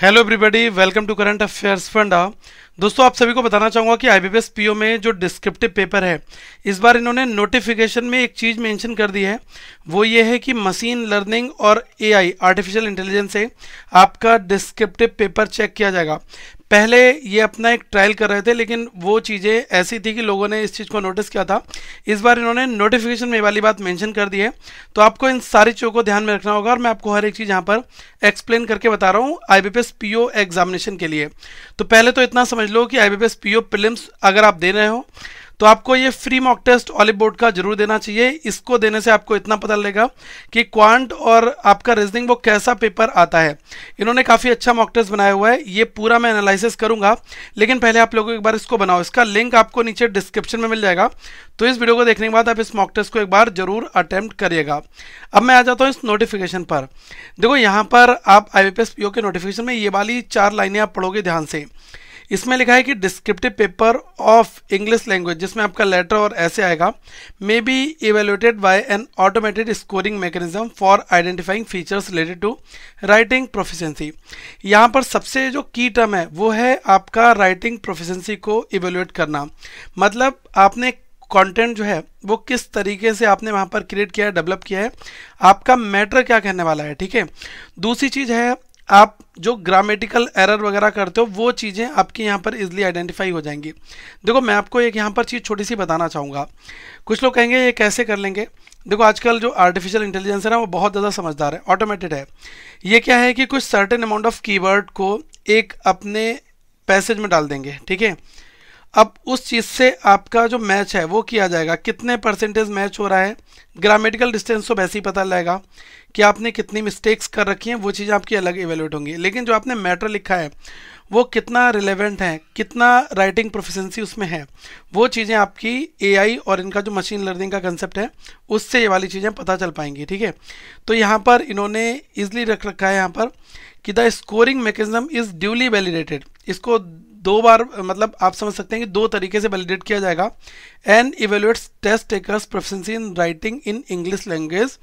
Hello everybody, welcome to Current Affairs Funda. दोस्तों आप सभी को बताना चाहूंगा कि आईबीपीएस पीओ में जो डिस्क्रिप्टिव पेपर है इस बार इन्होंने नोटिफिकेशन में एक चीज़ मेंशन कर दी है वो ये है कि मशीन लर्निंग और एआई आर्टिफिशियल इंटेलिजेंस से आपका डिस्क्रिप्टिव पेपर चेक किया जाएगा पहले ये अपना एक ट्रायल कर रहे थे लेकिन वो चीज़ें ऐसी थी कि लोगों ने इस चीज़ को नोटिस किया था इस बार इन्होंने नोटिफिकेशन में वाली बात मेंशन कर दी है तो आपको इन सारी चीज़ों को ध्यान में रखना होगा और मैं आपको हर एक चीज़ यहाँ पर एक्सप्लेन करके बता रहा हूँ आई बी एग्जामिनेशन के लिए तो पहले तो इतना समझ समझ लो कि आई पीओ प्रिलिम्स अगर आप दे रहे हो तो आपको ये free mock test Oliveboard का जरूर देना चाहिए इसको देने से आपको इतना पता लगेगा कि क्वांट और आपका रीजनिंग वो कैसा पेपर आता है इन्होंने काफ़ी अच्छा मॉक टेस्ट बनाया हुआ है ये पूरा मैं एनालिसिस करूंगा लेकिन पहले आप लोगों को एक बार इसको बनाओ इसका लिंक आपको नीचे डिस्क्रिप्शन में मिल जाएगा तो इस वीडियो को देखने के बाद आप इस मॉक टेस्ट को एक बार जरूर अटैम्प्ट करिएगा अब मैं आ जाता हूँ इस नोटिफिकेशन पर देखो यहाँ पर आप आई पी के नोटिफिकेशन में ये वाली चार लाइनें आप पढ़ोगे ध्यान से इसमें लिखा है कि descriptive paper of English language जिसमें आपका लेटर और ऐसे आएगा may be evaluated by an automated scoring mechanism for identifying features related to writing proficiency यहाँ पर सबसे जो की टर्म है वो है आपका राइटिंग प्रोफिशेंसी को इवेल्यूएट करना मतलब आपने कंटेंट जो है वो किस तरीके से आपने वहाँ पर क्रिएट किया है डेवलप किया है आपका मैटर क्या कहने वाला है ठीक है दूसरी चीज़ है आप जो ग्रामेटिकल एरर वगैरह करते हो वो चीज़ें आपकी यहाँ पर इजिली आइडेंटिफाई हो जाएंगी देखो मैं आपको एक यहाँ पर चीज़ छोटी सी बताना चाहूँगा कुछ लोग कहेंगे ये कैसे कर लेंगे देखो आजकल जो आर्टिफिशियल इंटेलिजेंस है ना वो बहुत ज़्यादा समझदार है ऑटोमेटेड है ये क्या है कि कुछ सर्टेन अमाउंट ऑफ कीवर्ड को एक अपने पैसेज में डाल देंगे ठीक है अब उस चीज़ से आपका जो मैच है वो किया जाएगा कितने परसेंटेज मैच हो रहा है ग्रामेटिकल डिस्टेंस तो वैसे ही पता लगेगा कि आपने कितनी मिस्टेक्स कर रखी हैं वो चीज़ें आपकी अलग इवेल्यूट होंगी लेकिन जो आपने मैटर लिखा है वो कितना रिलेवेंट है कितना राइटिंग प्रोफिशेंसी उसमें है वो चीज़ें आपकी एआई और इनका जो मशीन लर्निंग का कंसेप्ट है उससे ये वाली चीज़ें पता चल पाएंगी ठीक है तो यहाँ पर इन्होंने इजली रख रखा है यहाँ पर कि the scoring mechanism is duly validated इसको दो बार मतलब आप समझ सकते हैं कि दो तरीके से वैलिडेट किया जाएगा and evaluates test takers proficiency in writing in English language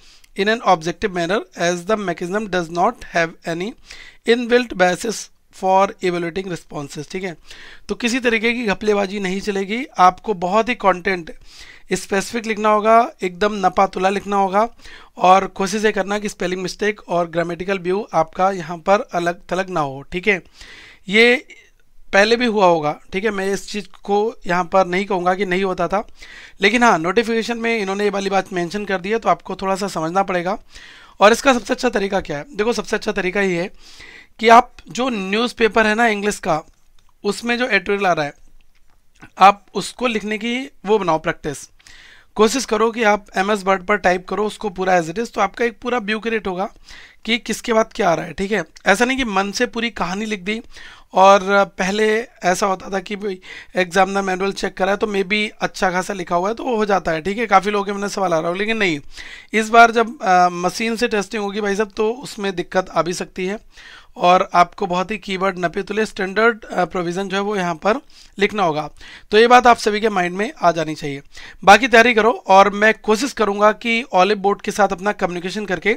in an objective manner as the mechanism does not have any inbuilt basis for evaluating responses ठीक है तो किसी तरीके की घपलेबाजी नहीं चलेगी आपको बहुत ही कॉन्टेंट स्पेसिफिक लिखना होगा एकदम नपातुला लिखना होगा और कोशिश ये करना कि स्पेलिंग मिस्टेक और ग्रामेटिकल व्यू आपका यहाँ पर अलग थलग ना हो ठीक है ये पहले भी हुआ होगा ठीक है मैं इस चीज़ को यहाँ पर नहीं कहूँगा कि नहीं होता था लेकिन हाँ नोटिफिकेशन में इन्होंने ये वाली बात मेंशन कर दी है तो आपको थोड़ा सा समझना पड़ेगा और इसका सबसे अच्छा तरीका क्या है देखो सबसे अच्छा तरीका ये है कि आप जो न्यूज़पेपर है ना इंग्लिश का उसमें जो एडिटोरियल आ रहा है आप उसको लिखने की वो बनाओ प्रैक्टिस कोशिश करो कि आप एम एस वर्ड पर टाइप करो उसको पूरा एज इट इज़ तो आपका एक पूरा व्यू क्रिएट होगा कि किसके बाद क्या आ रहा है ठीक है ऐसा नहीं कि मन से पूरी कहानी लिख दी और पहले ऐसा होता था कि भाई एग्ज़ाम ने मैनुअल चेक करा है तो मे बी अच्छा खासा लिखा हुआ है तो वो हो जाता है ठीक है काफ़ी लोगों के मैंने सवाल आ रहा हो लेकिन नहीं इस बार जब आ, मशीन से टेस्टिंग होगी भाई साहब तो उसमें दिक्कत आ भी सकती है और आपको बहुत ही कीवर्ड नपे तुले स्टैंडर्ड प्रोविज़न जो है वो यहाँ पर लिखना होगा तो ये बात आप सभी के माइंड में आ जानी चाहिए बाकी तैयारी करो और मैं कोशिश करूँगा कि ऑलिव बोर्ड के साथ अपना कम्युनिकेशन करके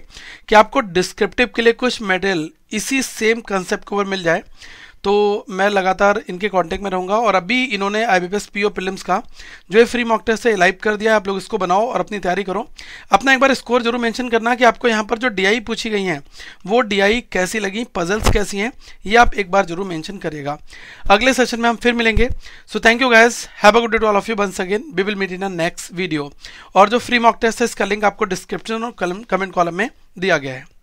कि आपको डिस्क्रिप्टिव के लिए कुछ मेटेरियल इसी सेम कंसेप्ट के ऊपर मिल जाए तो मैं लगातार इनके कांटेक्ट में रहूँगा और अभी इन्होंने I B P O prelims का जो है फ्री मॉक टेस्ट से लाइव कर दिया आप लोग इसको बनाओ और अपनी तैयारी करो अपना एक बार स्कोर जरूर मेंशन करना कि आपको यहाँ पर जो डी पूछी गई हैं वो डी कैसी लगी पजल्स कैसी हैं ये आप एक बार जरूर मैंशन करिएगा अगले सेशन में हम फिर मिलेंगे so thank you guys have a good day to all of you once again we will meet in a next video और जो फ्री मॉक टेस्ट है इसका लिंक आपको डिस्क्रिप्शन और कमेंट कॉलम में दिया गया है